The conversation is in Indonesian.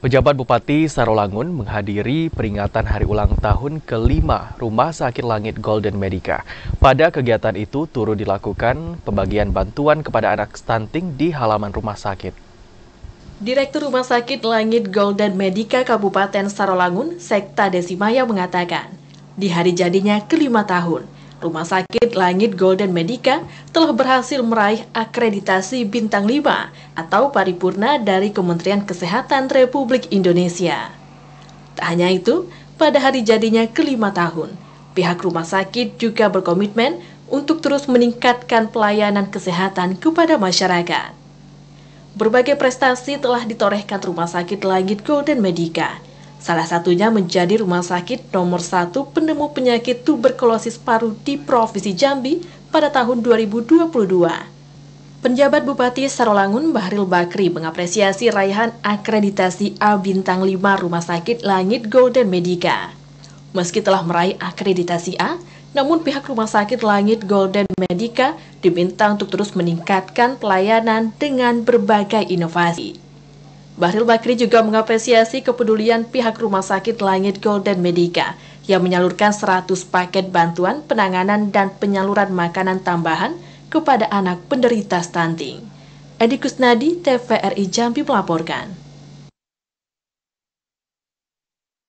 Pejabat Bupati Sarolangun menghadiri peringatan hari ulang tahun kelima Rumah Sakit Langit Golden Medica. Pada kegiatan itu turut dilakukan pembagian bantuan kepada anak stunting di halaman rumah sakit. Direktur Rumah Sakit Langit Golden Medica Kabupaten Sarolangun, Sekta Desimaya mengatakan, di hari jadinya kelima tahun, Rumah Sakit Langit Golden Medica telah berhasil meraih akreditasi bintang 5 atau paripurna dari Kementerian Kesehatan Republik Indonesia. Tak hanya itu, pada hari jadinya kelima tahun, pihak rumah sakit juga berkomitmen untuk terus meningkatkan pelayanan kesehatan kepada masyarakat. Berbagai prestasi telah ditorehkan Rumah Sakit Langit Golden Medica, Salah satunya menjadi rumah sakit nomor satu penemu penyakit tuberkulosis paru di Provinsi Jambi pada tahun 2022. Penjabat Bupati Sarolangun Bahril Bakri mengapresiasi raihan akreditasi A Bintang 5 Rumah Sakit Langit Golden Medica. Meski telah meraih akreditasi A, namun pihak Rumah Sakit Langit Golden Medica diminta untuk terus meningkatkan pelayanan dengan berbagai inovasi. Bahril Bakri juga mengapresiasi kepedulian pihak Rumah Sakit Langit Golden Medica yang menyalurkan 100 paket bantuan penanganan dan penyaluran makanan tambahan kepada anak penderita stunting. Edi Kusnadi, TVRI Jambi melaporkan.